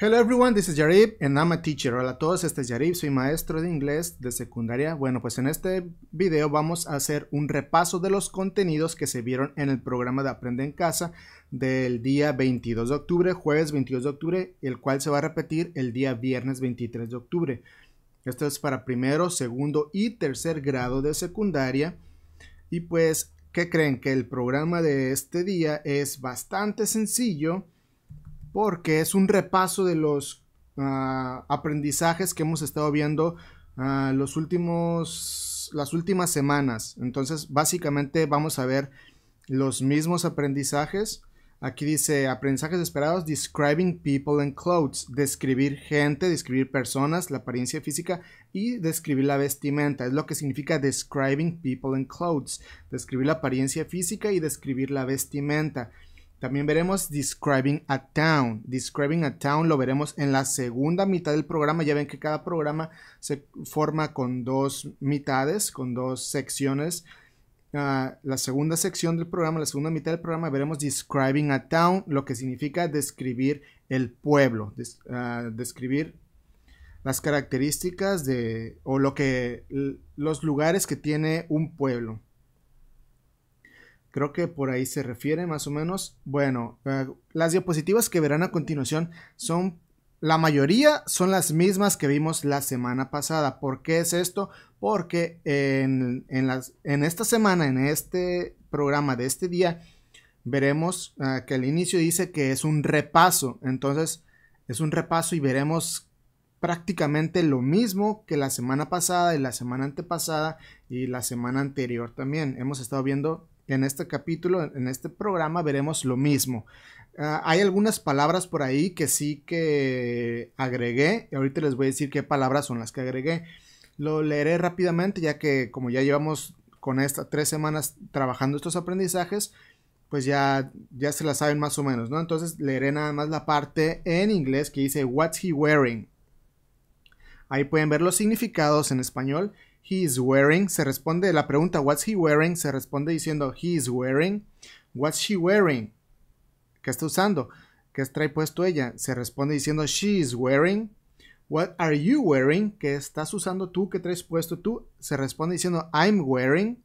Hello everyone, this is Yarib and I'm a teacher. Hola a todos, este es Yarib, soy maestro de inglés de secundaria. Bueno, pues en este video vamos a hacer un repaso de los contenidos que se vieron en el programa de Aprende en Casa del día 22 de octubre, jueves 22 de octubre, el cual se va a repetir el día viernes 23 de octubre. Esto es para primero, segundo y tercer grado de secundaria. Y pues, ¿qué creen? Que el programa de este día es bastante sencillo porque es un repaso de los ah, aprendizajes que hemos estado viendo ah, los últimos, las últimas semanas. Entonces, básicamente vamos a ver los mismos aprendizajes. Aquí dice aprendizajes esperados, describing people and clothes, describir gente, describir personas, la apariencia física y describir la vestimenta. Es lo que significa describing people and clothes, describir la apariencia física y describir la vestimenta. También veremos Describing a Town. Describing a Town lo veremos en la segunda mitad del programa. Ya ven que cada programa se forma con dos mitades, con dos secciones. Ah, la segunda sección del programa, la segunda mitad del programa, veremos Describing a Town, lo que significa describir el pueblo, ah, describir las características de o lo que los lugares que tiene un pueblo. Creo que por ahí se refiere más o menos. Bueno, eh, las diapositivas que verán a continuación son la mayoría son las mismas que vimos la semana pasada. ¿Por qué es esto? Porque en, las, en esta semana, en este programa de este día, veremos eh, que al inicio dice que es un repaso. Entonces, es un repaso y veremos prácticamente lo mismo que la semana pasada y la semana antepasada y la semana anterior también. Hemos estado viendo en este capítulo, en este programa, veremos lo mismo. Ah, hay algunas palabras por ahí que sí que agregué. Y ahorita les voy a decir qué palabras son las que agregué. Lo leeré rápidamente ya que como ya llevamos con estas tres semanas trabajando estos aprendizajes, pues ya, ya se las saben más o menos, ¿no? Entonces leeré nada más la parte en inglés que dice What's he wearing? Ahí pueden ver los significados en español he is wearing, se responde la pregunta what's he wearing, se responde diciendo he is wearing, what's she wearing, ¿qué está usando? ¿Qué trae puesto ella? Se responde diciendo she is wearing, what are you wearing, ¿qué estás usando tú, qué traes puesto tú? Se responde diciendo I'm wearing,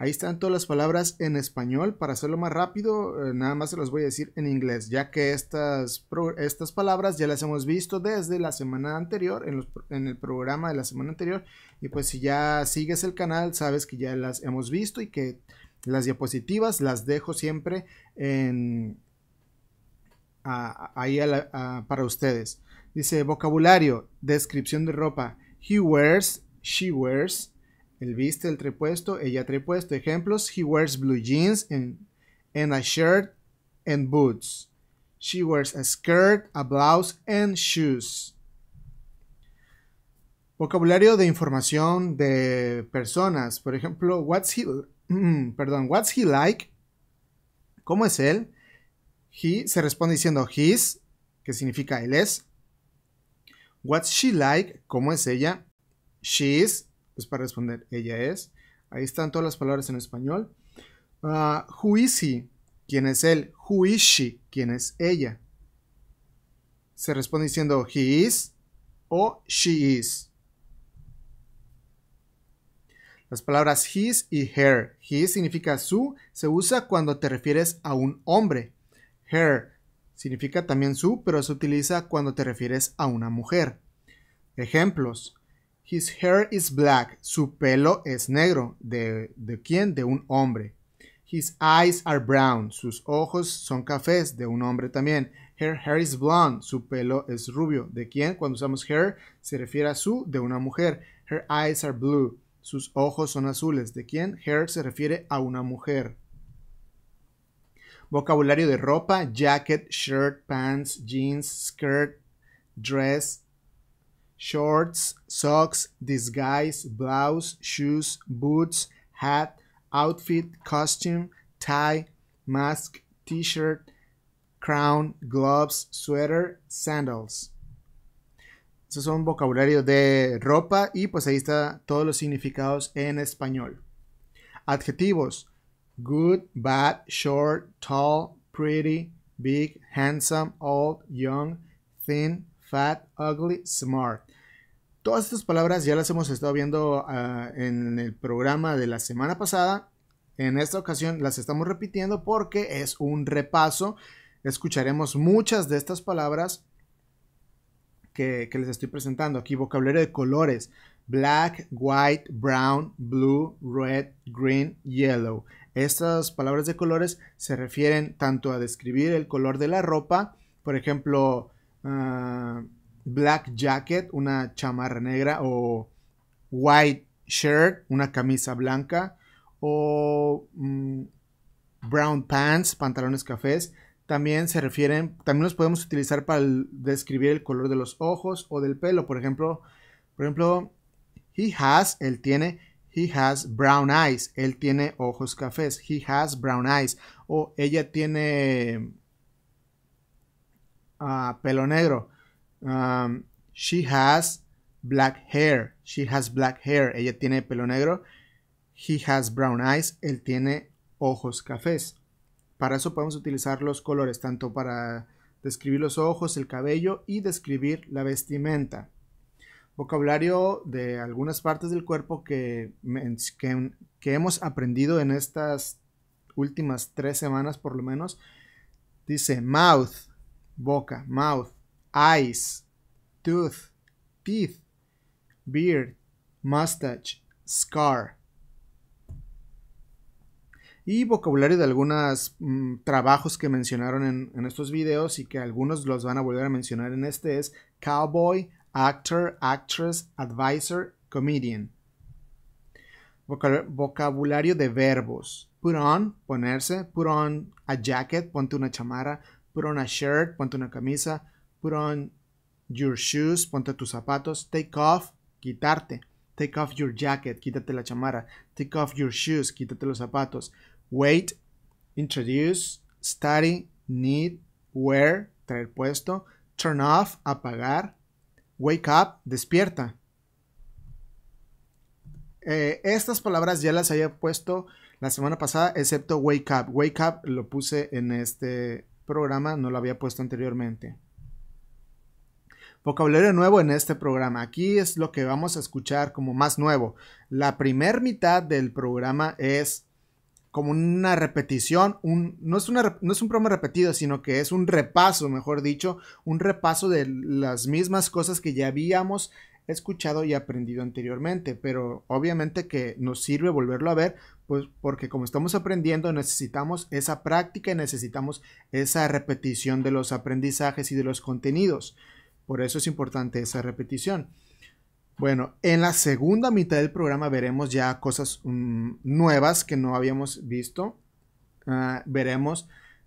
Ahí están todas las palabras en español. Para hacerlo más rápido, eh, nada más se los voy a decir en inglés, ya que estas, estas palabras ya las hemos visto desde la semana anterior, en, el programa de la semana anterior. Y pues si ya sigues el canal, sabes que ya las hemos visto y que las diapositivas las dejo siempre en, ahí para ustedes. Dice vocabulario, descripción de ropa. He wears, she wears el viste el trepuesto, ella trepuesto. Ejemplos: He wears blue jeans and, and a shirt and boots. She wears a skirt, a blouse and shoes. Vocabulario de información de personas. Por ejemplo, what's he, perdón, what's he like? ¿Cómo es él? He se responde diciendo his, que significa él es. What's she like? ¿Cómo es ella? She's, pues para responder, ella es. Ahí están todas las palabras en español. Ah, who is he? ¿Quién es él? Who is she? ¿Quién es ella? Se responde diciendo he is o she is. Las palabras his y her. His significa su, se usa cuando te refieres a un hombre. Her significa también su, pero se utiliza cuando te refieres a una mujer. Ejemplos. His hair is black. Su pelo es negro. ¿De, quién? De un hombre. His eyes are brown. Sus ojos son cafés. De un hombre también. Her hair is blonde. Su pelo es rubio. ¿De quién? Cuando usamos hair se refiere a su de una mujer. Her eyes are blue. Sus ojos son azules. ¿De quién? Hair se refiere a una mujer. Vocabulario de ropa, jacket, shirt, pants, jeans, skirt, dress, shorts, socks, disguise, blouse, shoes, boots, hat, outfit, costume, tie, mask, t-shirt, crown, gloves, sweater, sandals. Estos son vocabulario de ropa y pues ahí está todos los significados en español. Adjetivos. Good, bad, short, tall, pretty, big, handsome, old, young, thin, fat, ugly, smart. Todas estas palabras ya las hemos estado viendo ah, en el programa de la semana pasada. En esta ocasión las estamos repitiendo porque es un repaso. Escucharemos muchas de estas palabras que, les estoy presentando aquí. Vocabulario de colores. Black, white, brown, blue, red, green, yellow. Estas palabras de colores se refieren tanto a describir el color de la ropa, por ejemplo, ah, black jacket, una chamarra negra, o white shirt, una camisa blanca, o mm, brown pants, pantalones cafés. También se refieren, también los podemos utilizar para describir el color de los ojos o del pelo. Por ejemplo, por ejemplo, he has, él tiene, he has brown eyes, él tiene ojos cafés, he has brown eyes, o ella tiene ah, pelo negro. Um, she has black hair. She has black hair. Ella tiene pelo negro. He has brown eyes. Él tiene ojos cafés. Para eso podemos utilizar los colores, tanto para describir los ojos, el cabello y describir la vestimenta. Vocabulario de algunas partes del cuerpo que hemos aprendido en estas últimas tres semanas por lo menos. Dice mouth, boca, mouth eyes, tooth, teeth, beard, mustache, scar. Y vocabulario de algunos mm, trabajos que mencionaron en, estos videos y que algunos los van a volver a mencionar en este es cowboy, actor, actress, advisor, comedian. Vocabulario de verbos. Put on, ponerse. Put on a jacket, ponte una chamara. Put on a shirt, ponte una camisa Put on your shoes, ponte tus zapatos. Take off, quitarte. Take off your jacket, quítate la chamara. Take off your shoes, quítate los zapatos. Wait, introduce, study, need, wear, traer puesto. Turn off, apagar. Wake up, despierta. Eh, estas palabras ya las había puesto la semana pasada, excepto wake up. Wake up lo puse en este programa, no lo había puesto anteriormente. Vocabulario nuevo en este programa. Aquí es lo que vamos a escuchar como más nuevo. La primer mitad del programa es como una repetición, no, es no es un programa repetido, sino que es un repaso, mejor dicho, un repaso de las mismas cosas que ya habíamos escuchado y aprendido anteriormente, pero obviamente que nos sirve volverlo a ver, pues porque como estamos aprendiendo necesitamos esa práctica y necesitamos esa repetición de los aprendizajes y de los contenidos. Por eso es importante esa repetición. Bueno, en la segunda mitad del programa veremos ya cosas mm, nuevas que no habíamos visto. Ah, veremos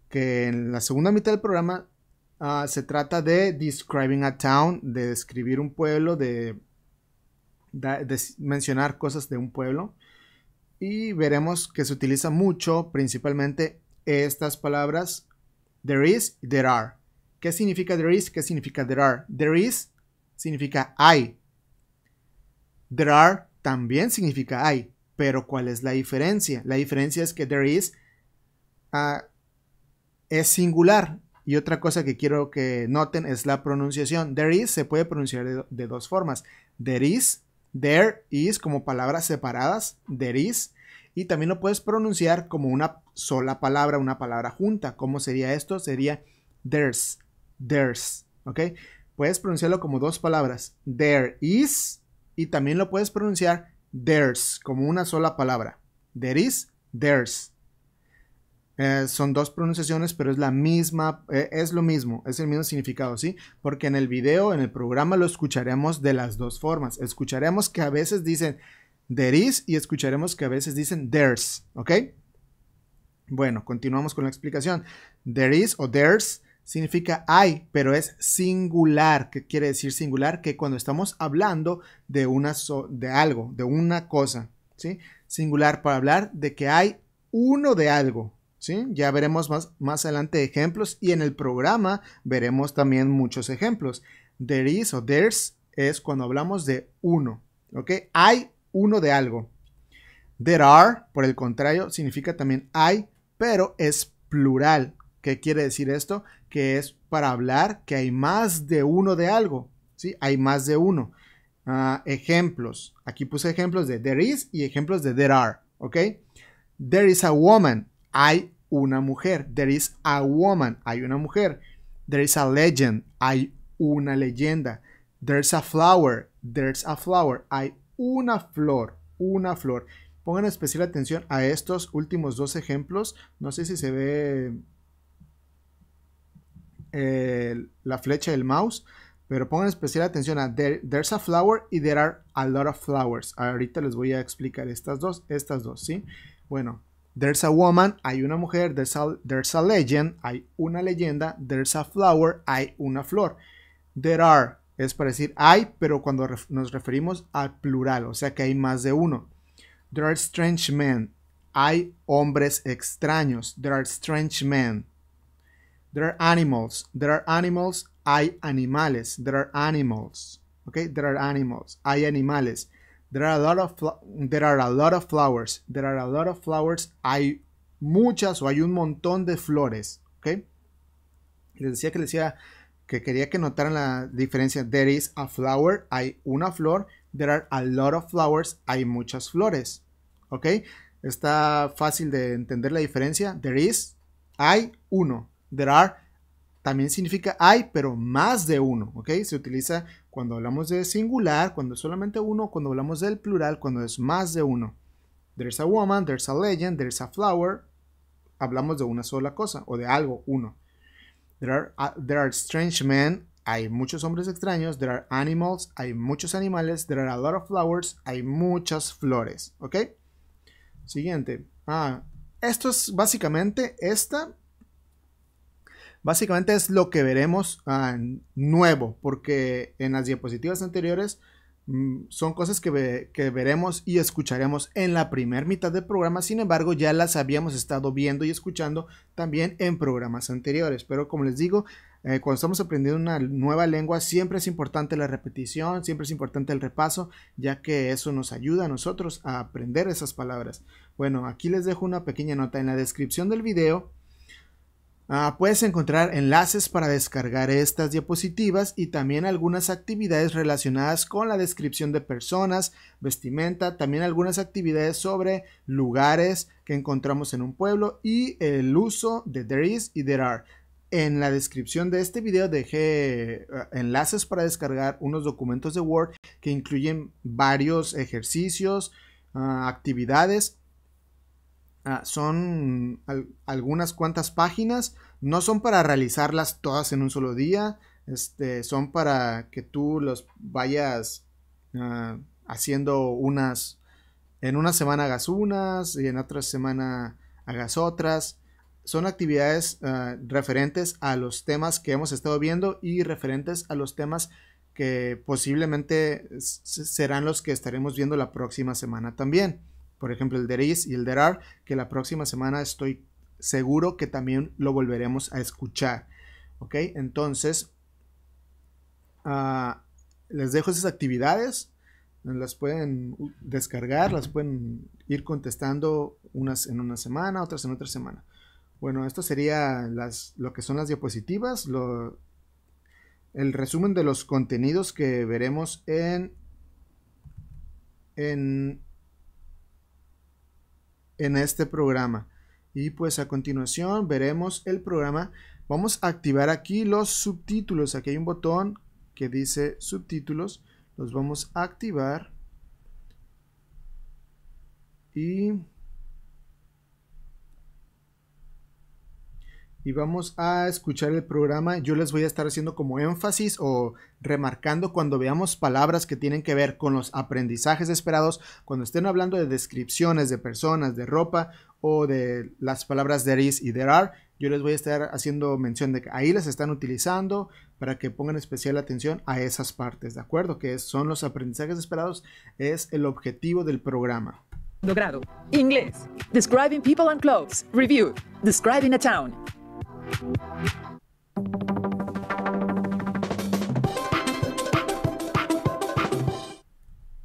que en la segunda mitad del programa ah, se trata de describing a town, de describir un pueblo, de, mencionar cosas de un pueblo. Y veremos que se utiliza mucho, principalmente, estas palabras there is there are. ¿Qué significa there is? ¿Qué significa there are? There is significa hay. There are también significa hay. Pero ¿cuál es la diferencia? La diferencia es que there is ah, es singular. Y otra cosa que quiero que noten es la pronunciación. There is se puede pronunciar de, de dos formas. There is, there is como palabras separadas. There is y también lo puedes pronunciar como una sola palabra, una palabra junta. ¿Cómo sería esto? Sería there's There's, ¿ok? Puedes pronunciarlo como dos palabras, there is, y también lo puedes pronunciar there's como una sola palabra. There is, there's, eh, son dos pronunciaciones, pero es la misma, eh, es lo mismo, es el mismo significado, ¿sí? Porque en el video, en el programa, lo escucharemos de las dos formas. Escucharemos que a veces dicen there is y escucharemos que a veces dicen there's, ¿ok? Bueno, continuamos con la explicación. There is o there's, significa hay, pero es singular. ¿Qué quiere decir singular? Que cuando estamos hablando de, una de algo, de una cosa, ¿sí? Singular para hablar de que hay uno de algo, ¿sí? Ya veremos más, más adelante ejemplos y en el programa veremos también muchos ejemplos. There is o there's es cuando hablamos de uno, ¿ok? Hay uno de algo. There are, por el contrario, significa también hay, pero es plural. ¿Qué quiere decir esto? Que es para hablar que hay más de uno de algo, ¿sí? Hay más de uno. Ah, ejemplos. Aquí puse ejemplos de there is y ejemplos de there are, ¿ok? There is a woman. Hay una mujer. There is a woman. Hay una mujer. There is a legend. Hay una leyenda. There's a flower. There's a flower. Hay una flor. Una flor. Pongan especial atención a estos últimos dos ejemplos. No sé si se ve la flecha del mouse. Pero pongan especial atención a There's a flower y There are a lot of flowers. Ahorita les voy a explicar estas dos, estas dos, ¿sí? Bueno, There's a woman, hay una mujer. there's a legend, hay una leyenda. There's a flower, hay una flor. There are es para decir hay, pero cuando nos referimos al plural, o sea que hay más de uno. There are strange men, hay hombres extraños. There are strange men. There are animals. There are animals. Hay animales. There are animals. Okay, there are animals. Hay animales. There are a lot of there are a lot of flowers. There are a lot of flowers. Hay muchas o hay un montón de flores. Okay. Les decía que les decía que quería que notaran la diferencia. There is a flower. Hay una flor. There are a lot of flowers. Hay muchas flores. Ok. Está fácil de entender la diferencia. There is. Hay uno. There are también significa hay, pero más de uno, ¿ok? Se utiliza cuando hablamos de singular, cuando es solamente uno, cuando hablamos del plural, cuando es más de uno. There's a woman, there's a legend, there's a flower. Hablamos de una sola cosa o de algo, uno. There are, uh, strange men, hay muchos hombres extraños. There are animals, hay muchos animales. There are a lot of flowers, hay muchas flores, ¿ok? Siguiente. Ah, esto es básicamente esta Básicamente es lo que veremos ah, nuevo, porque en las diapositivas anteriores mm, son cosas que, veremos y escucharemos en la primera mitad del programa, sin embargo ya las habíamos estado viendo y escuchando también en programas anteriores, pero como les digo, eh, cuando estamos aprendiendo una nueva lengua siempre es importante la repetición, siempre es importante el repaso, ya que eso nos ayuda a nosotros a aprender esas palabras. Bueno, aquí les dejo una pequeña nota en la descripción del video Ah, puedes encontrar enlaces para descargar estas diapositivas y también algunas actividades relacionadas con la descripción de personas, vestimenta, también algunas actividades sobre lugares que encontramos en un pueblo y el uso de there is y there are. En la descripción de este video dejé ah, enlaces para descargar unos documentos de Word que incluyen varios ejercicios, ah, actividades Ah, son algunas cuantas páginas, no son para realizarlas todas en un solo día, este, son para que tú los vayas ah, haciendo unas, en una semana hagas unas y en otra semana hagas otras. Son actividades ah, referentes a los temas que hemos estado viendo y referentes a los temas que posiblemente serán los que estaremos viendo la próxima semana también por ejemplo el there y el there que la próxima semana estoy seguro que también lo volveremos a escuchar. ¿Ok? Entonces, ah, les dejo esas actividades, las pueden descargar, las pueden ir contestando unas en una semana, otras en otra semana. Bueno, esto sería lo que son las diapositivas, el resumen de los contenidos que veremos en, en en este programa. Y pues a continuación veremos el programa. Vamos a activar aquí los subtítulos. Aquí hay un botón que dice subtítulos. Los vamos a activar. Y y vamos a escuchar el programa. Yo les voy a estar haciendo como énfasis o remarcando cuando veamos palabras que tienen que ver con los aprendizajes esperados, cuando estén hablando de descripciones de personas, de ropa o de las palabras there is y there are. Yo les voy a estar haciendo mención de que ahí las están utilizando para que pongan especial atención a esas partes, ¿de acuerdo? Que son los aprendizajes esperados, es el objetivo del programa. Logrado. Inglés. Describing people and clothes. Review. Describing a town.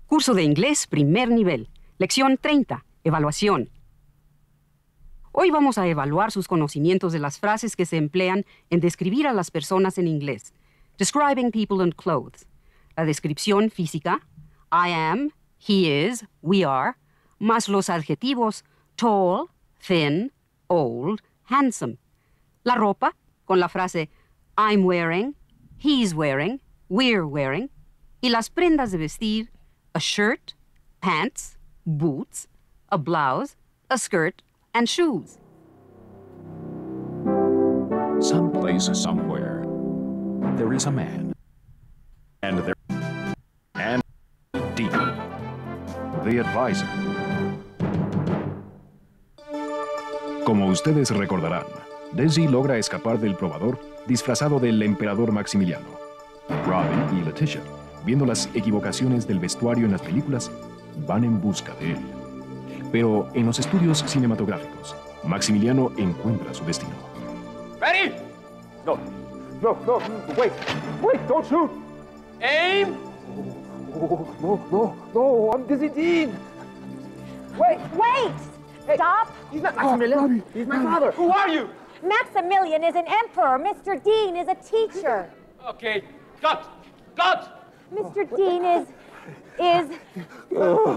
Curso de inglés primer nivel. Lección 30. Evaluación. Hoy vamos a evaluar sus conocimientos de las frases que se emplean en describir a las personas en inglés. Describing people and clothes. La descripción física. I am, he is, we are, más los adjetivos tall, thin, old, handsome la ropa con la frase I'm wearing, he's wearing, we're wearing, y las prendas de vestir, a shirt, pants, boots, a blouse, a skirt, and shoes. Someplace somewhere, there is a man. And there and the advisor. Como ustedes recordarán, Desi logra escapar del probador disfrazado del emperador Maximiliano. Robbie y Leticia, viendo las equivocaciones del vestuario en las películas, van en busca de él. Pero en los estudios cinematográficos, Maximiliano encuentra su destino. Ready? No, no, no, wait, wait, don't shoot. Aim. No, no, no, no, I'm dizzy Dean. Wait, wait, stop. He's not Maximiliano. Oh, He's my father. Who are you? Maximilian is an emperor. Mr. Dean is a teacher. Okay, cut, cut. Mr. Dean is, is,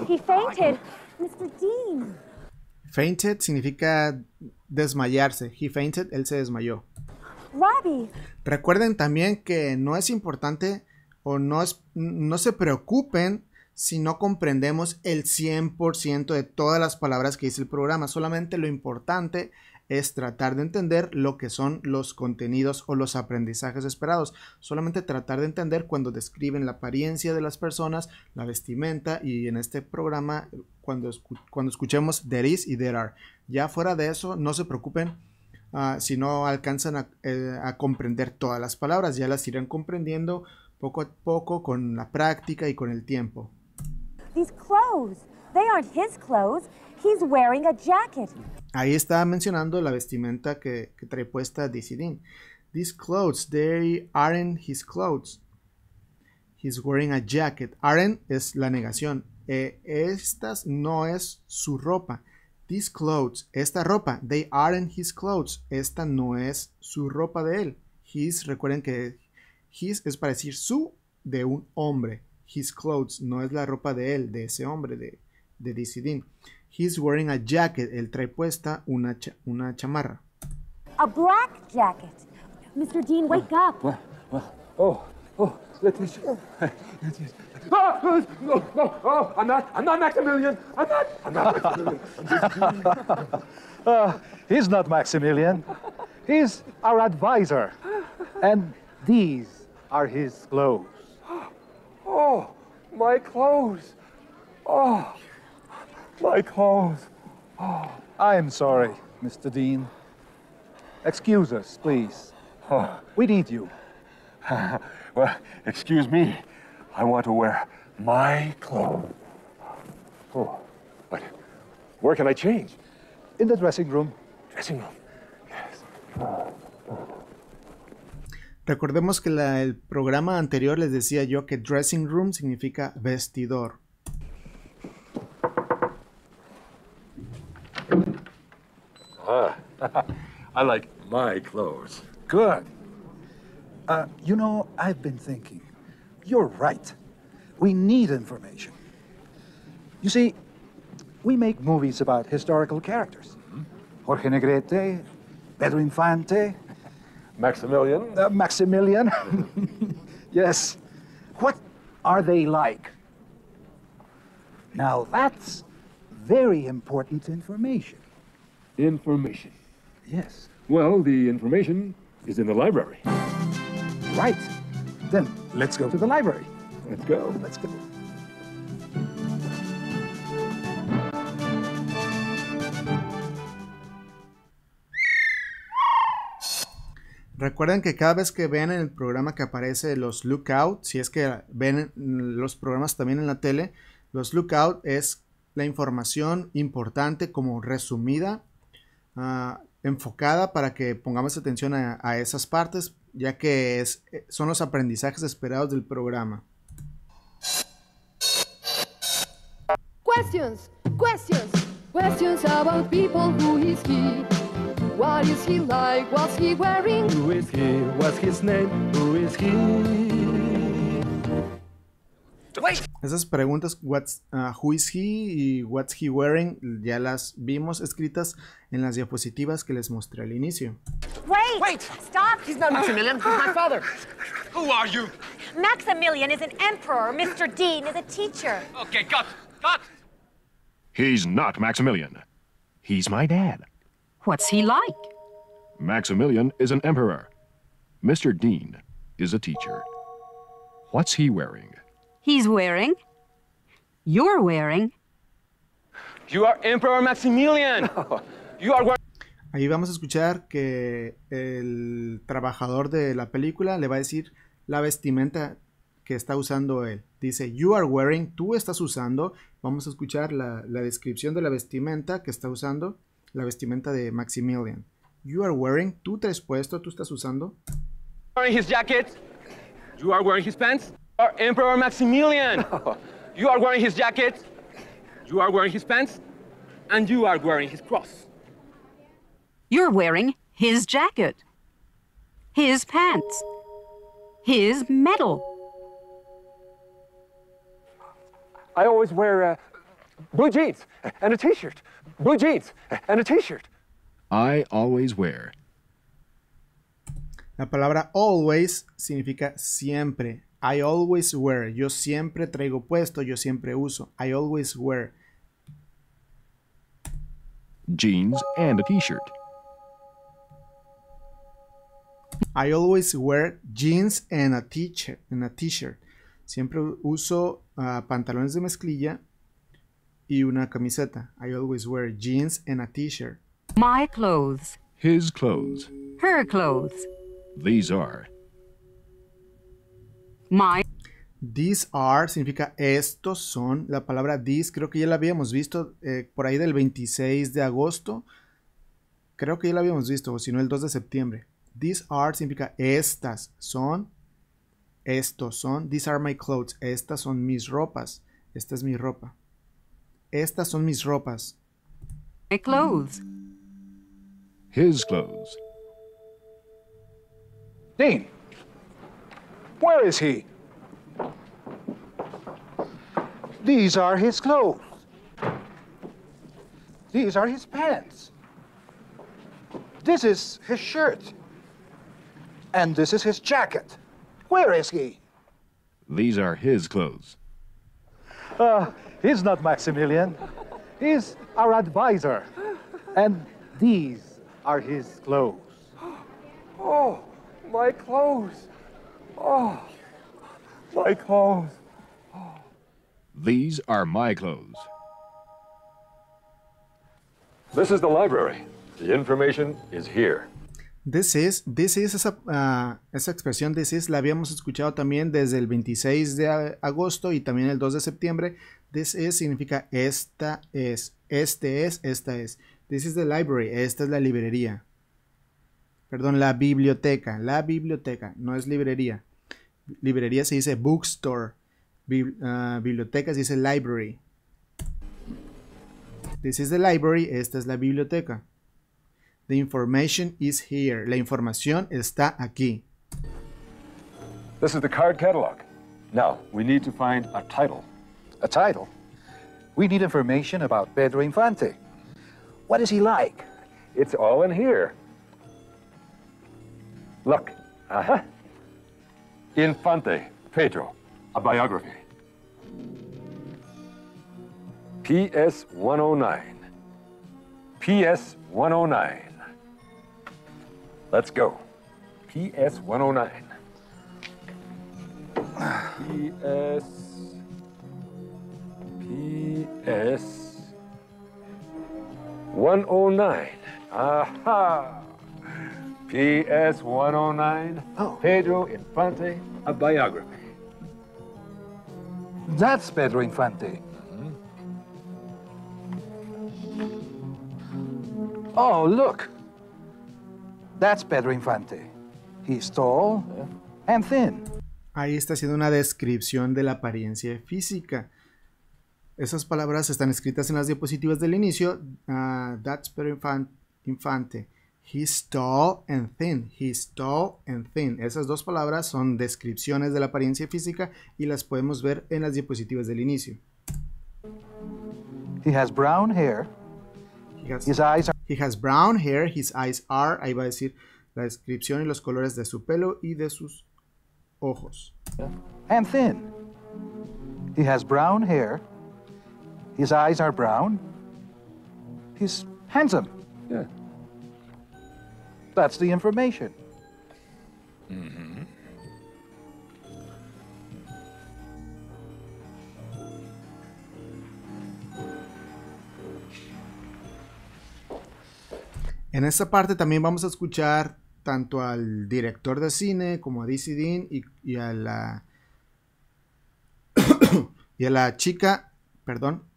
he fainted. Mr. Dean. Fainted significa desmayarse. He fainted, él se desmayó. Robbie. Recuerden también que no es importante o no, es, no se preocupen si no comprendemos el 100% de todas las palabras que dice el programa. Solamente lo importante es tratar de entender lo que son los contenidos o los aprendizajes esperados. Solamente tratar de entender cuando describen la apariencia de las personas, la vestimenta y en este programa cuando, cuando escuchemos there is y there are. Ya fuera de eso, no se preocupen. Ah, si no alcanzan eh, a, comprender todas las palabras, ya las irán comprendiendo poco a poco con la práctica y con el tiempo. These clothes, they aren't his clothes. He's wearing a jacket. Ahí está mencionando la vestimenta que, trae puesta Dizzy These clothes, they aren't his clothes. He's wearing a jacket. Aren't es la negación. E, estas no es su ropa. These clothes, esta ropa. They aren't his clothes. Esta no es su ropa de él. His, recuerden que his es para decir su de un hombre. His clothes no es la ropa de él, de ese hombre, de, de He's wearing a jacket. Él trae puesta una, cha una chamarra. A black jacket. Mr. Dean, wake up. What? well, oh, oh, let me show. Ah, oh, no, no, oh, I'm not, I'm not Maximilian. I'm not, I'm not Maximilian. uh, he's not Maximilian. He's our advisor. And these are his clothes. Oh, my clothes. Oh. My clothes. Oh, ah, I am sorry, Mr. Dean. Excuse us, please. Oh. We need you. well, excuse me. I want to wear my clothes. Oh, but where can I change? In the dressing room. Dressing room. Yes. Recordemos que la, el programa anterior les decía yo que dressing room significa vestidor. Ah, I like my clothes. Good. Uh, you know, I've been thinking. You're right. We need information. You see, we make movies about historical characters. Mm -hmm. Jorge Negrete, Pedro Infante. Maximilian. Uh, Maximilian. yes. What are they like? Now that's very important information. Information? Yes. Well, the information is in the library. Right. Then let's go to the library. Let's go. Let's go. Recuerden que cada vez que ven en el programa que aparece los lookout, si es que ven los programas también en la tele, los lookout es la información importante como resumida, ah, enfocada para que pongamos atención a, esas partes, ya que son los aprendizajes esperados del programa. What Wait. Esas preguntas, what's, uh, who is he y what's he wearing, ya las vimos escritas en las diapositivas que les mostré al inicio. Wait. Wait. Stop. He's not Maximilian. He's my father. Who are you? Maximilian is an emperor. Mr. Dean is a teacher. Okay, cut. Cut. He's not Maximilian. He's my dad. What's he like? Maximilian is an emperor. Mr. Dean is a teacher. What's he wearing? he's wearing, you're wearing. You are Emperor Maximilian. You are Ahí vamos a escuchar que el trabajador de la película le va a decir la vestimenta que está usando él. Dice, you are wearing, tú estás usando. Vamos a escuchar la, descripción de la vestimenta que está usando, la vestimenta de Maximilian. You are wearing, tú te has puesto, tú estás usando. wearing his jacket. You are wearing his pants. Emperor Maximilian. You are wearing his jacket, you are wearing his pants, and you are wearing his cross. You're wearing his jacket, his pants, his medal. I always wear uh, blue jeans and a t-shirt, blue jeans and a t-shirt. I always wear. La palabra always significa siempre, I always wear. Yo siempre traigo puesto, yo siempre uso. I always wear. Jeans and a t-shirt. I always wear jeans and a t-shirt. Siempre uso ah, pantalones de mezclilla y una camiseta. I always wear jeans and a t-shirt. My clothes. His clothes. Her clothes. These are. My. These are significa estos son. La palabra these creo que ya la habíamos visto eh, por ahí del 26 de agosto. Creo que ya la habíamos visto, o si no el 2 de septiembre. These are significa estas son. Estos son. These are my clothes. Estas son mis ropas. Esta es mi ropa. Estas son mis ropas. My clothes. His clothes. Where is he? These are his clothes. These are his pants. This is his shirt. And this is his jacket. Where is he? These are his clothes. Uh, he's not Maximilian. He's our advisor. And these are his clothes. Oh, my clothes. Oh, my clothes. These are my clothes. This is the library. The information is here. This is, this is esa, ah, esa expresión this is la habíamos escuchado también desde el 26 de agosto y también el 2 de septiembre. This is significa esta es, este es, esta es. This is the library, esta es la librería. Perdón, la biblioteca, la biblioteca, no es librería. librería se dice bookstore, Bi uh, biblioteca se dice library. This is the library, esta es la biblioteca. The information is here. La información está aquí. This is the card catalog. Now, we need to find a title. A title? We need information about Pedro Infante. What is he like? It's all in here. Look. Uh-huh. Infante, Pedro, a biography. PS 109. PS 109. Let's go. PS 109. PS. PS. 109. Aha! PS 109, Pedro Infante, a biography. That's Pedro Infante. Oh, look. That's Pedro Infante. He's tall and thin. Ahí está haciendo una descripción de la apariencia física. Esas palabras están escritas en las diapositivas del inicio. Ah, that's Pedro Infante. He's tall and thin. He's tall and thin. Esas dos palabras son descripciones de la apariencia física y las podemos ver en las diapositivas del inicio. He has brown hair. his eyes are... he has brown hair. His eyes are. Ahí va a decir la descripción y los colores de su pelo y de sus ojos. And thin. He has brown hair. His eyes are brown. He's handsome. Yeah. That's the information. Mm-hmm. En esta parte también vamos a escuchar tanto al director de cine como a DC Dean la y a la chica, perdón,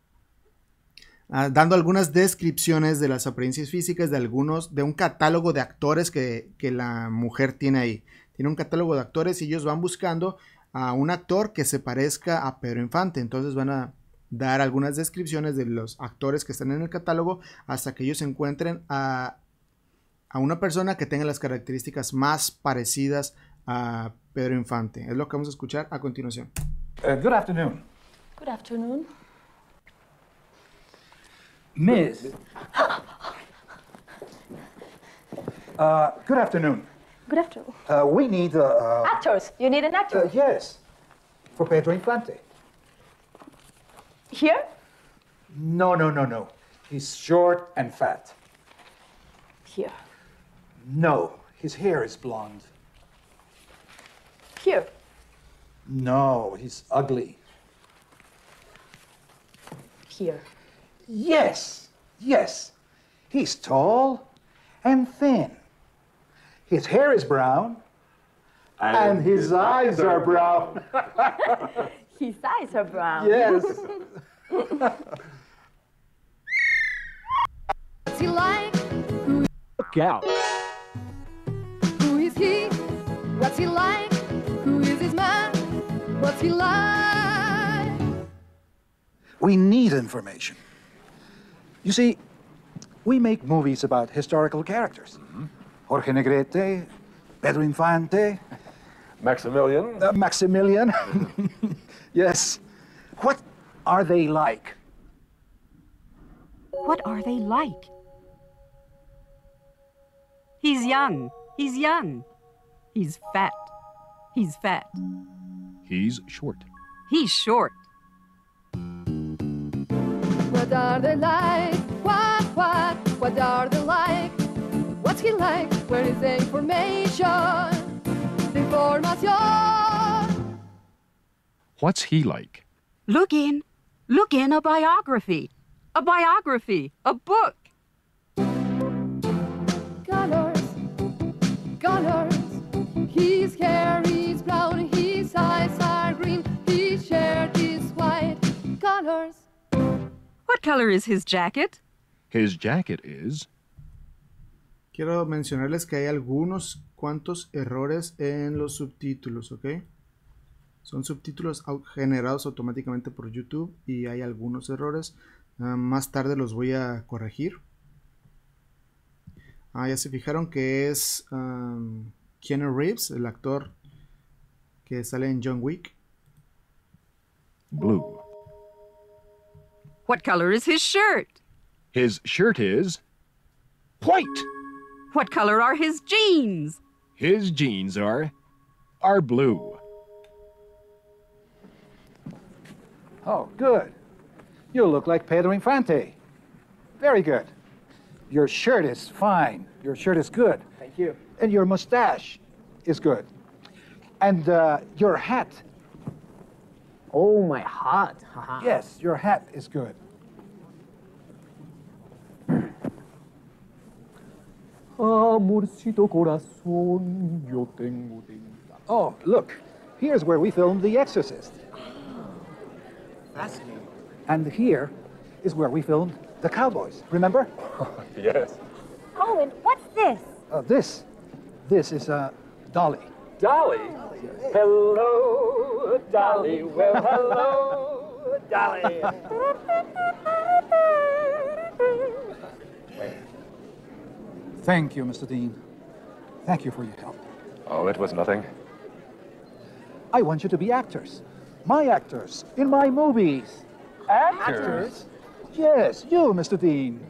Ah, dando algunas descripciones de las apariencias físicas de algunos, de un catálogo de actores que, la mujer tiene ahí. Tiene un catálogo de actores y ellos van buscando a un actor que se parezca a Pedro Infante. Entonces van a dar algunas descripciones de los actores que están en el catálogo hasta que ellos encuentren a, una persona que tenga las características más parecidas a Pedro Infante. Es lo que vamos a escuchar a continuación. Eh, good afternoon. Good afternoon. Miss. Uh, good afternoon. Good afternoon. Uh, we need. Uh, uh Actors. You need an actor. Uh, yes. For Pedro Infante. Here? No, no, no, no. He's short and fat. Here. No, his hair is blonde. Here. No, he's ugly. Here. Yes, yes. He's tall and thin. His hair is brown, and, and his, his, eyes, eyes are, brown. his eyes are brown. Yes. What's he like? Look out. Who is he? What's he like? Who is his man? What's he like? We need information. You see, we make movies about historical characters. Mm -hmm. Jorge Negrete, Pedro Infante. Maximilian. Uh, Maximilian. yes. What are they like? What are they like? He's young. He's young. He's fat. He's fat. He's short. He's short. What are they like? What, what, what are they like? What's he like? Where is the information? The information. What's he like? Look in. Look in a biography. A biography. A book. Colors. Colors. He's hairy. color is his jacket? His jacket is. Quiero mencionarles que hay algunos cuantos errores en los subtítulos, ¿ok? Son subtítulos generados automáticamente por YouTube y hay algunos errores. Ah, más tarde los voy a corregir. Ah, ya se fijaron que es um, Reeves, el actor que sale en John Wick. Blue. What color is his shirt? His shirt is white. What color are his jeans? His jeans are are blue. Oh, good. You look like Pedro Infante. Very good. Your shirt is fine. Your shirt is good. Thank you. And your mustache is good. And uh, your hat Oh, my hat. yes, your hat is good. corazón, yo tengo Oh, look. Here's where we filmed The Exorcist. Fascinating. And here is where we filmed The Cowboys, remember? yes. Colin, what's this? Uh, this. This is a uh, dolly. Dolly? Hello, Dolly. Well, hello, Dolly. Thank you, Mr. Dean. Thank you for your help. Oh, it was nothing. I want you to be actors. My actors. In my movies. Actors? actors? Yes, you, Mr. Dean.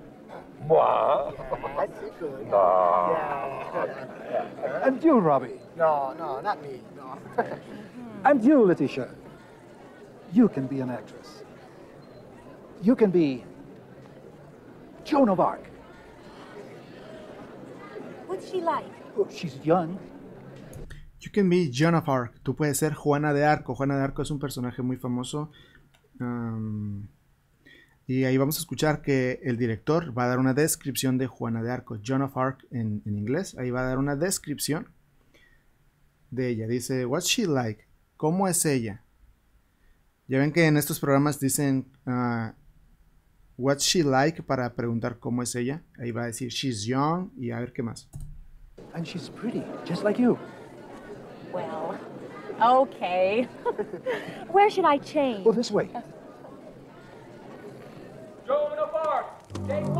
Wow. Yeah, that's good. No. Yeah. And you, Robbie? No, no, not me. No. and you, Letitia? You can be an actress. You can be Joan of Arc. What's she like? Oh, she's young. You can be Joan of Arc. Tú puedes ser Juana de Arco. Juana de Arco es un personaje muy famoso. Um, Y ahí vamos a escuchar que el director va a dar una descripción de Juana de Arco, Joan of Arc en, inglés. Ahí va a dar una descripción de ella. Dice, What's she like? ¿Cómo es ella? Ya ven que en estos programas dicen ¿Qué ah, What's she like para preguntar cómo es ella. Ahí va a decir She's young y a ver qué más. And she's pretty, just like you. Well, okay. Where should I change? Well, this way.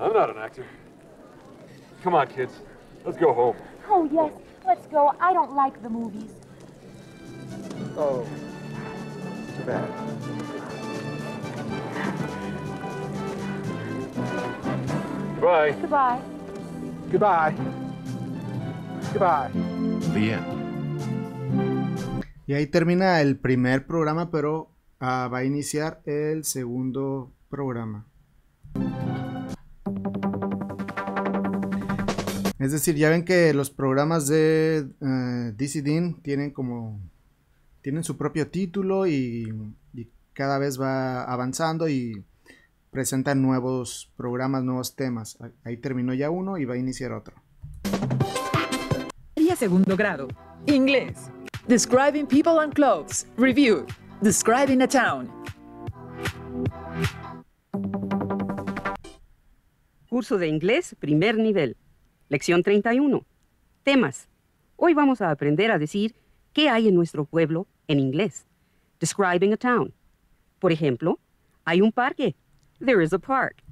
I'm not an actor. Come on, kids. Let's go home. Oh, yes. Let's go. I don't like the movies. Oh. Too bad. Goodbye. Goodbye. Goodbye. Goodbye. The end. Y ahí termina el primer programa, pero uh, va a iniciar el segundo programa. Es decir, ya ven que los programas de eh, DC Dean tienen como. tienen su propio título y, cada vez va avanzando y presentan nuevos programas, nuevos temas. Ahí terminó ya uno y va a iniciar otro. Segundo grado. Inglés. Describing people and clothes. Review. Describing a town curso de inglés primer nivel. Lección 31. Temas. Hoy vamos a aprender a decir qué hay en nuestro pueblo en inglés. Describing a town. Por ejemplo, hay un parque. There is a park.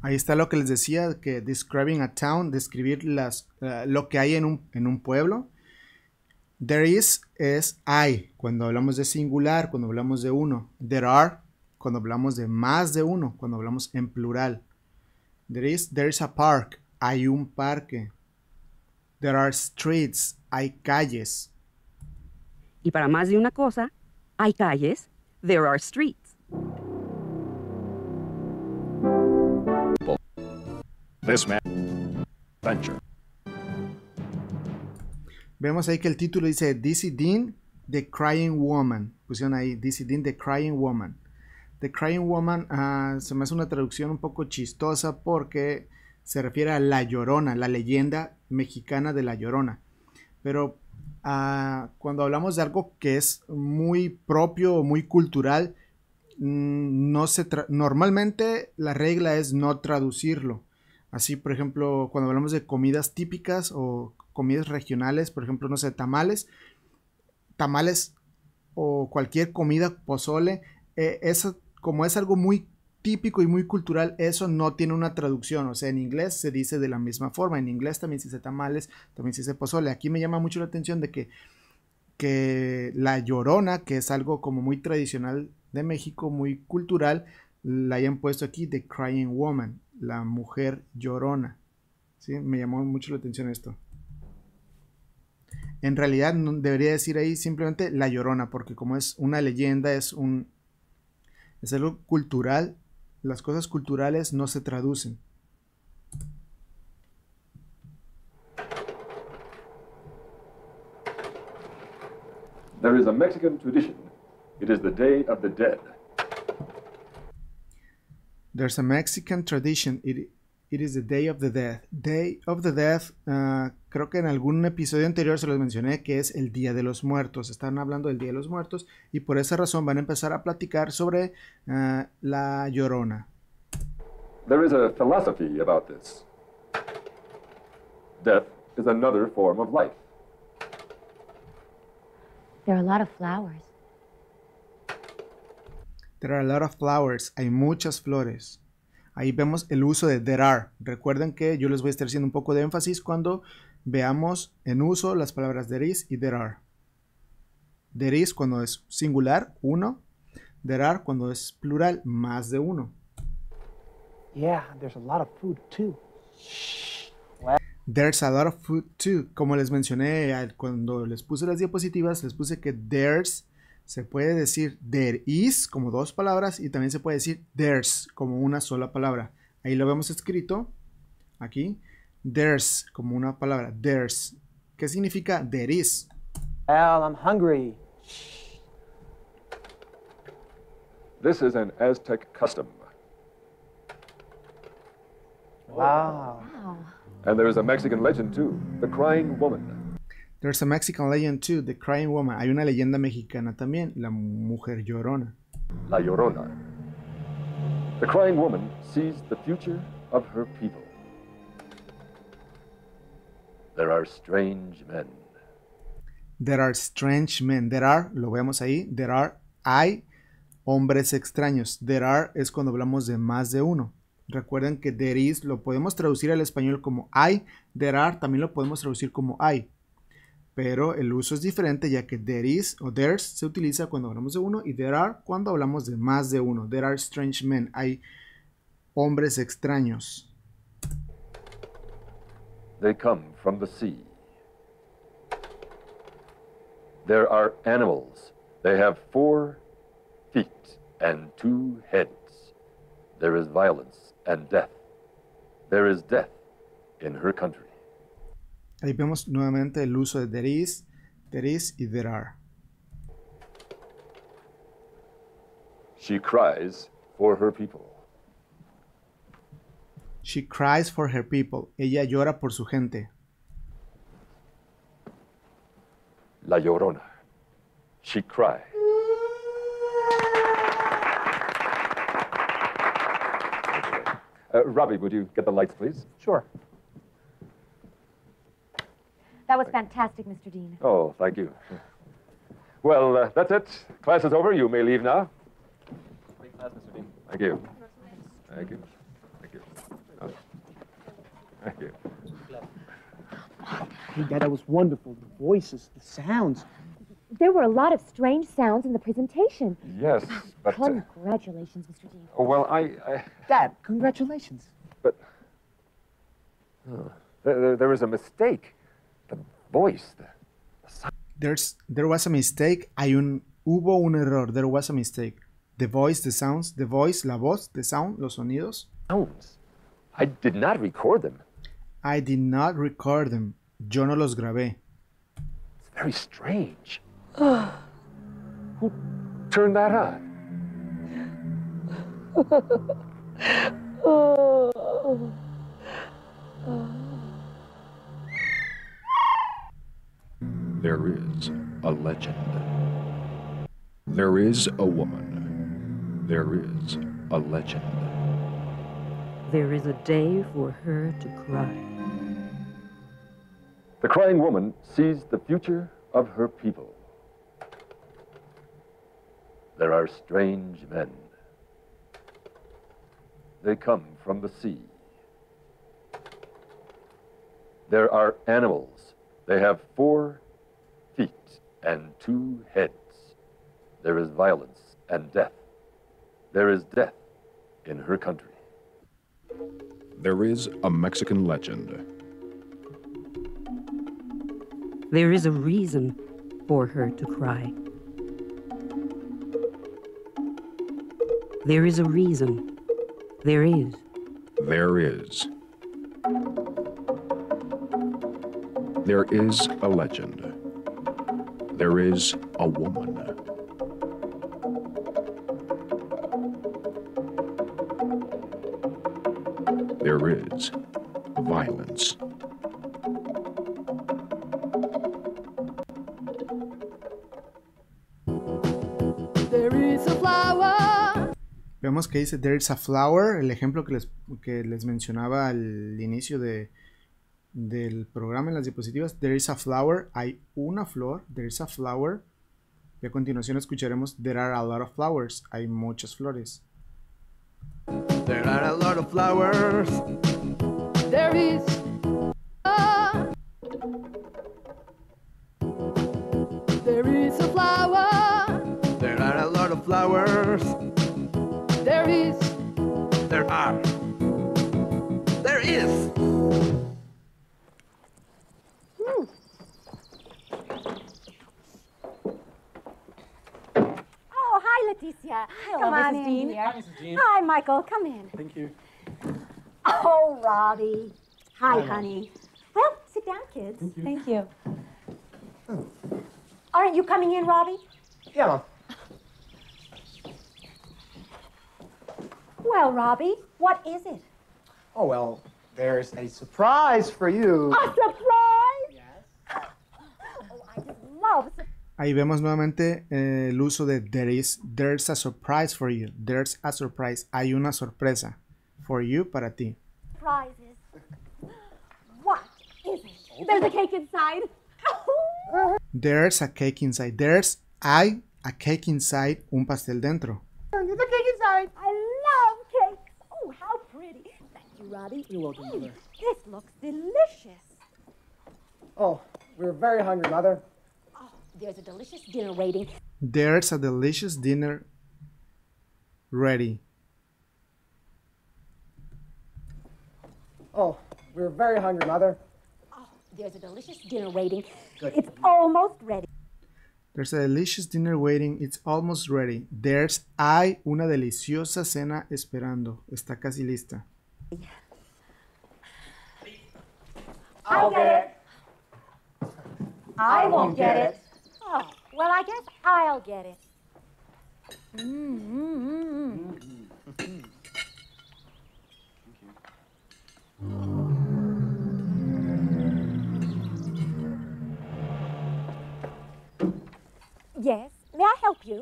Ahí está lo que les decía, que describing a town, describir las, eh, lo que hay en un, en un pueblo. There is es hay, cuando hablamos de singular, cuando hablamos de uno. There are, cuando hablamos de más de uno, cuando hablamos en plural. There is, a park. Hay un parque. There are streets. Hay calles. Y para más de una cosa, hay calles. There are streets. This Vemos ahí que el título dice Dizzy Dean, The Crying Woman. Pusieron ahí Dizzy Dean, The Crying Woman. The Crying Woman ah, se me hace una traducción un poco chistosa porque se refiere a La Llorona, la leyenda mexicana de La Llorona. Pero ah, cuando hablamos de algo que es muy propio o muy cultural, mm, no se normalmente la regla es no traducirlo. Así, por ejemplo, cuando hablamos de comidas típicas o comidas regionales, por ejemplo, no sé, tamales, tamales o cualquier comida pozole, eh, como es algo muy típico y muy cultural, eso no tiene una traducción. O sea, en inglés se dice de la misma forma. En inglés también se dice tamales, también se dice pozole. Aquí me llama mucho la atención de que, que la llorona, que es algo como muy tradicional de México, muy cultural, la hayan puesto aquí The Crying Woman, la mujer llorona. ¿Sí? Me llamó mucho la atención esto. En realidad debería decir ahí simplemente La Llorona, porque como es una leyenda, es un, es algo cultural, las cosas culturales no se traducen. There is a Mexican tradition. It is the Day of the Dead. There's a Mexican tradition. It, it is the Day of the death, Day of the Death uh, creo que en algún episodio anterior se los mencioné que es el Día de los Muertos. Están hablando del Día de los Muertos y por esa razón van a empezar a platicar sobre eh, la llorona. There is a philosophy about this. Death is another form of life. There are a lot of flowers. There are a lot of flowers. Hay muchas flores ahí vemos el uso de there are. Recuerden que yo les voy a estar haciendo un poco de énfasis cuando Veamos en uso las palabras there is y there are. There is cuando es singular, uno. There are cuando es plural, más de uno. Yeah, there's a lot of food too. There's a lot of food too. Como les mencioné cuando les puse las diapositivas, les puse que there's se puede decir there is como dos palabras y también se puede decir there's como una sola palabra. Ahí lo vemos escrito aquí. There's, como una palabra, there's. ¿Qué significa there is? Al, I'm hungry. This is an Aztec custom. Wow. And there is a Mexican legend too, the crying woman. There's a Mexican legend too, the crying woman. Hay una leyenda mexicana también, la mujer llorona. La llorona. The crying woman sees the future of her people. There are strange men. There are strange men. There are, lo vemos ahí, there are, hay hombres extraños. There are es cuando hablamos de más de uno. Recuerden que there is lo podemos traducir al español como hay, there are también lo podemos traducir como hay. Pero el uso es diferente ya que there is o there's se utiliza cuando hablamos de uno y there are cuando hablamos de más de uno. There are strange men, hay hombres extraños. They come from the sea. There are animals. They have four feet and two heads. There is violence and death. There is death in her country. Ahí vemos nuevamente el uso de there is, there is y there are. She cries for her people. She cries for her people. Ella llora por su gente. La llorona. She cries. Uh, Robbie, would you get the lights, please? Sure. That was fantastic, Mr. Dean. Oh, thank you. Well, uh, that's it. Class is over. You may leave now. Great class, Mr. Dean. Thank you. Thank you. Thank you. Hey, Dad, that was wonderful. The voices, the sounds. There were a lot of strange sounds in the presentation. Yes, but... Uh, congratulations, Mr. Dean. Oh, well, I, I... Dad, congratulations. But... Oh, there, there, was a mistake. The voice, the, the sound... There's, there was a mistake. Hay un... Hubo un error. There was a mistake. The voice, the sounds, the voice, la voz, the sound, los sonidos. Sounds. I did not record them. I did not record them. Yo no los grabé. It's very strange. Who turned that on? There is a legend. There is a woman. There is a legend. There is a day for her to cry. The crying woman sees the future of her people. There are strange men. They come from the sea. There are animals. They have four feet and two heads. There is violence and death. There is death in her country. There is a Mexican legend. There is a reason for her to cry. There is a reason. There is. There is. There is a legend. There is a woman. there Vemos que dice There is a flower, el ejemplo que les, les mencionaba al inicio de, del programa en las diapositivas. There is a flower, hay una flor. There is a flower. Y a continuación escucharemos There are a lot of flowers, hay muchas flores. There are a lot of flowers. There is. A... There is a flower. There are a lot of flowers. There is. Leticia. Come on Mrs. in Dean. here. Hi, Mrs. Dean. Hi, Michael. Come in. Thank you. Oh, Robbie. Hi, Hi honey. Mom. Well, sit down, kids. Thank you. Thank you. Oh. Aren't you coming in, Robbie? Yeah, Mom. Well, Robbie, what is it? Oh, well, there's a surprise for you. A surprise? Ahí vemos nuevamente eh, el uso de there is, there's a surprise for you. There's a surprise. Hay una sorpresa. For you, para ti. Surprises. What is it? There's a cake inside. There's a cake inside. There's hay a cake inside, un pastel dentro. There's a cake inside. I love cakes. Oh, how pretty. Thank you, Robbie. You're welcome, mother. This looks delicious. Oh, we're very hungry, Mother. There's a delicious dinner waiting. There's a delicious dinner ready. Oh, we're very hungry, Mother. Oh, there's a delicious dinner waiting. Good. It's almost ready. There's a delicious dinner waiting. It's almost ready. There's hay una deliciosa cena esperando. Está casi lista. I'll get it. I won't get it. Oh, well, I guess I'll get it. Mm -hmm. Mm -hmm. Yes, may I help you?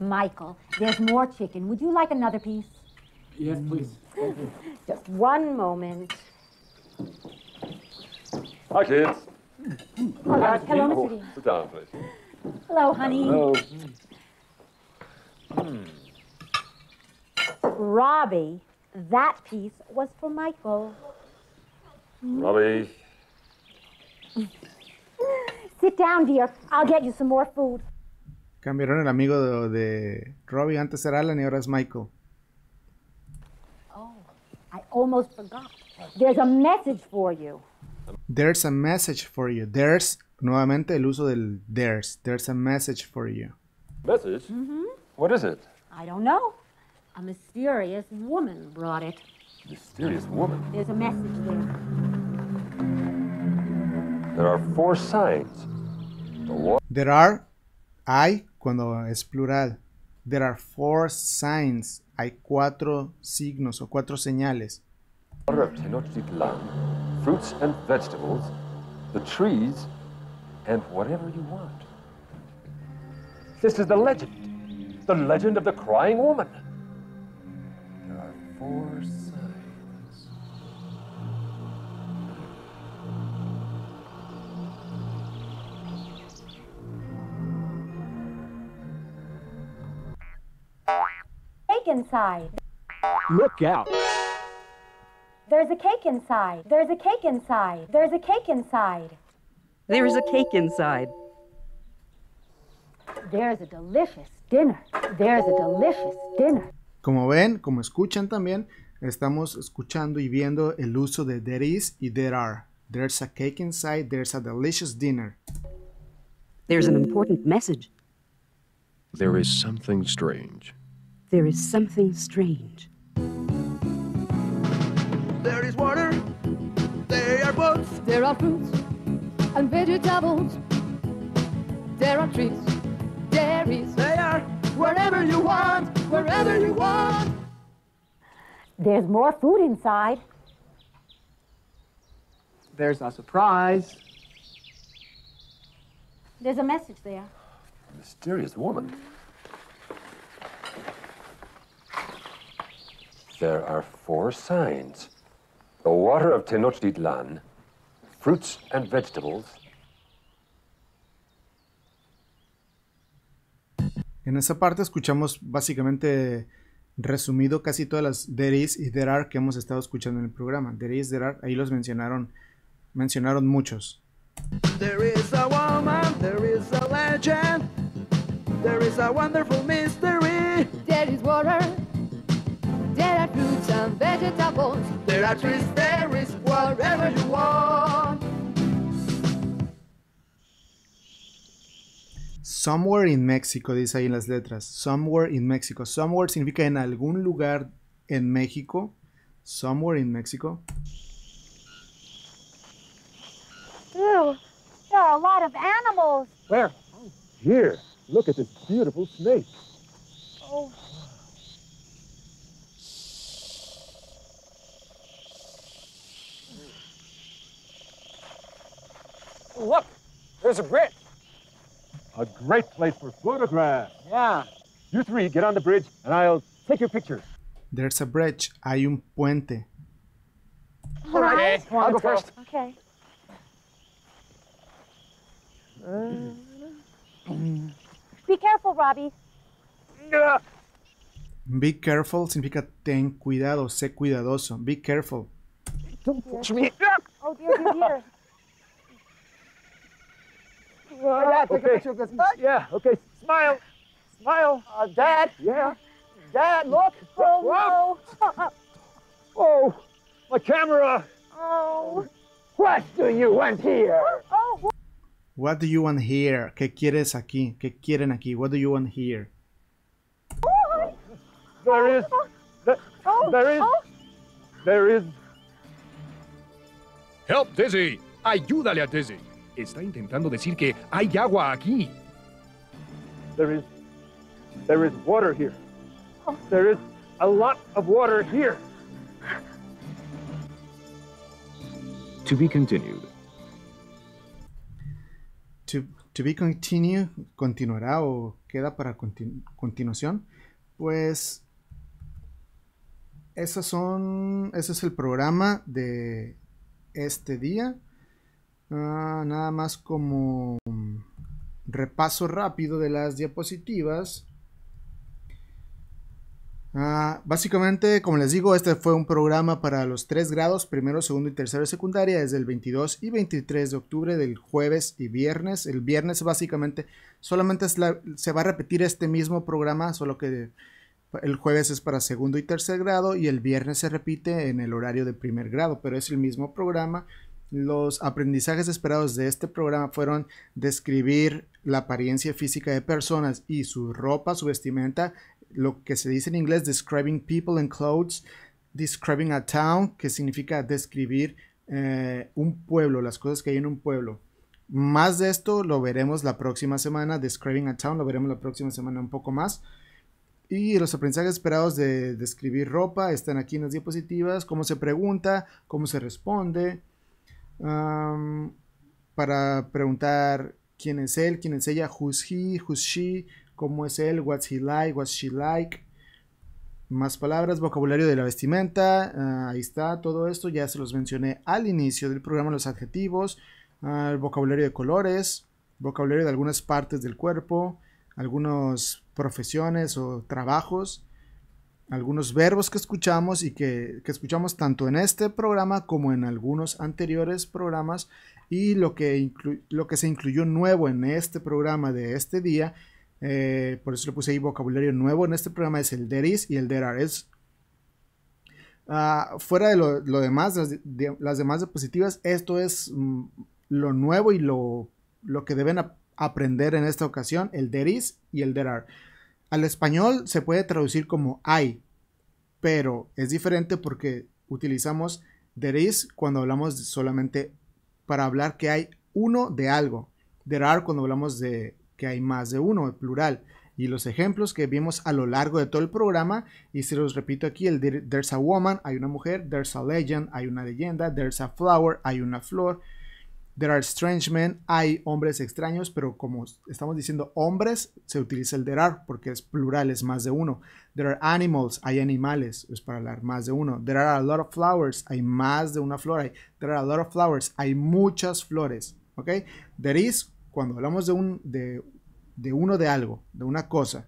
Michael, there's more chicken. Would you like another piece? Yes, please. Just one moment. Hi, kids. Hello, hello Mr. Dean. Sit down, please. Hello, honey. Hello. Mm. Robbie, that piece was for Michael. Robbie. Sit down, dear. I'll get you some more food. Cambiaron el amigo de, Robbie, antes era Alan y ahora es Michael. Oh, I almost forgot. There's a message for you. There's a message for you. There's, nuevamente el uso del there's. There's a message for you. Message? Mm-hmm. What is it? I don't know. A mysterious woman brought it. Mysterious woman? There's a message there. There are four signs. there are I cuando es plural. There are four signs. Hay cuatro signos o cuatro señales. fruits and vegetables, the trees, and whatever you want. This is the legend, the legend of the crying woman. There are four inside. Look out. There's a cake inside. There's a cake inside. There's a cake inside. There is a cake inside. There's a delicious dinner. There's a delicious dinner. Como ven, como escuchan también, estamos escuchando y viendo el uso de there is y there are. There's a cake inside. There's a delicious dinner. There's an important message. There is something strange. There is something strange. There is water, there are boats, there are fruits and vegetables, there are trees, there is. They are wherever you want, wherever you want. There's more food inside. There's a surprise. There's a message there. A mysterious woman. there are four signs. The water of Tenochtitlan, fruits and vegetables. En esa parte escuchamos básicamente resumido casi todas las there is y there are que hemos estado escuchando en el programa. There is, there are, ahí los mencionaron, mencionaron muchos. There is a woman, there is a legend, there is a wonderful mystery, there is water. There are fruits and vegetables. There are trees, there is wherever you want. Somewhere in Mexico, dice ahí en las letras. Somewhere in Mexico. Somewhere significa en algún lugar en México. Somewhere in Mexico. Ooh, there are a lot of animals. Where? Here. Look at this beautiful snake. Oh, look, there's a bridge. A great place for photographs. Yeah. You three get on the bridge and I'll take your picture. There's a bridge. Hay un puente. All right. Okay. I'll go first. Okay. Be careful, Robbie. Be careful significa ten cuidado, sé cuidadoso. Be careful. Don't touch me. Oh dear, dear, dear yeah, okay. a picture of this. Yeah, okay. Smile. Smile. Uh, Dad. Yeah. Dad, look. Oh, oh no. oh, my camera. Oh. What do you want here? Oh. What do you want here? ¿Qué quieres aquí? ¿Qué quieren aquí? What do you want here? theres There is. Oh. There, oh. there is. There is. Help Dizzy! Ayúdale a Dizzy! Está intentando decir que hay agua aquí. There is, there is water here. There is a lot To be continued. To, to be continued, continuará o queda para continuación. Pues son, ese es el programa de este día. Ah, nada más como repaso rápido de las diapositivas. Ah, básicamente, como les digo, este fue un programa para los tres grados, primero, segundo y tercero secundaria, desde el 22 y 23 de octubre, del jueves y viernes. El viernes básicamente solamente se va a repetir este mismo programa, solo que el jueves es para segundo y tercer grado y el viernes se repite en el horario de primer grado, pero es el mismo programa los aprendizajes esperados de este programa fueron describir la apariencia física de personas y su ropa, su vestimenta, lo que se dice en inglés describing people and clothes, describing a town, que significa describir eh, un pueblo, las cosas que hay en un pueblo. Más de esto lo veremos la próxima semana, describing a town, lo veremos la próxima semana un poco más. Y los aprendizajes esperados de describir ropa están aquí en las diapositivas, cómo se pregunta, cómo se responde para preguntar quién es él, quién es ella, who's he, who's she, cómo es él, what's he like, what's she like. Más palabras, vocabulario de la vestimenta, ah, ahí está, todo esto ya se los mencioné al inicio del programa, los adjetivos, ah, el vocabulario de colores, vocabulario de algunas partes del cuerpo, algunas profesiones o trabajos, algunos verbos que escuchamos y que, que, escuchamos tanto en este programa como en algunos anteriores programas y lo que, lo que se incluyó nuevo en este programa de este día, eh, por eso le puse ahí vocabulario nuevo en este programa, es el deris y el there are. Es, ah, fuera de lo, lo demás, las, de, las, demás diapositivas, esto es mm, lo nuevo y lo, lo que deben aprender en esta ocasión, el deris y el derar are. Al español se puede traducir como hay, pero es diferente porque utilizamos there is cuando hablamos solamente para hablar que hay uno de algo. There are cuando hablamos de que hay más de uno, plural. Y los ejemplos que vimos a lo largo de todo el programa, y se los repito aquí, there's a woman, hay una mujer, there's a legend, hay una leyenda, there's a flower, hay una flor, There are strange men, hay hombres extraños, pero como estamos diciendo hombres, se utiliza el there are porque es plural, es más de uno. There are animals, hay animales, es para hablar más de uno. There are a lot of flowers, hay más de una flor. There are a lot of flowers, hay muchas flores. ¿Ok? There is, cuando hablamos de, un, de, uno de algo, de una cosa.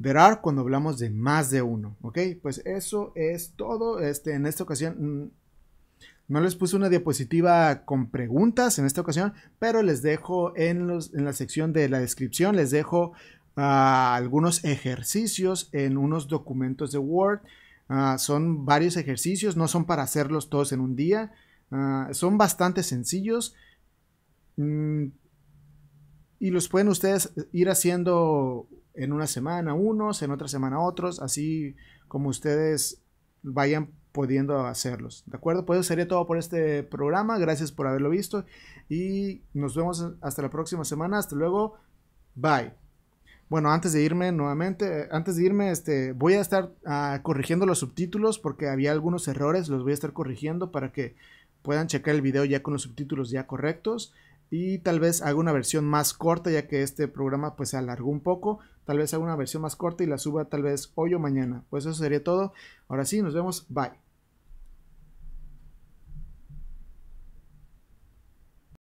There are cuando hablamos de más de uno, ¿ok? Pues eso es todo. Este, en esta ocasión mm, no les puse una diapositiva con preguntas en esta ocasión, pero les dejo en, en la sección de la descripción, les dejo ah, algunos ejercicios en unos documentos de Word. Ah, son varios ejercicios, no son para hacerlos todos en un día. Ah, son bastante sencillos. Mm, y los pueden ustedes ir haciendo en una semana unos, en otra semana otros, así como ustedes vayan pudiendo hacerlos. ¿De acuerdo? Pues eso sería todo por este programa. Gracias por haberlo visto y nos vemos hasta la próxima semana. Hasta luego. Bye. Bueno, antes de irme nuevamente, antes de irme, este, voy a estar ah, corrigiendo los subtítulos porque había algunos errores, los voy a estar corrigiendo para que puedan checar el video ya con los subtítulos ya correctos y tal vez haga una versión más corta ya que este programa pues se alargó un poco tal vez haga una versión más corta y la suba tal vez hoy o mañana pues eso sería todo ahora sí nos vemos bye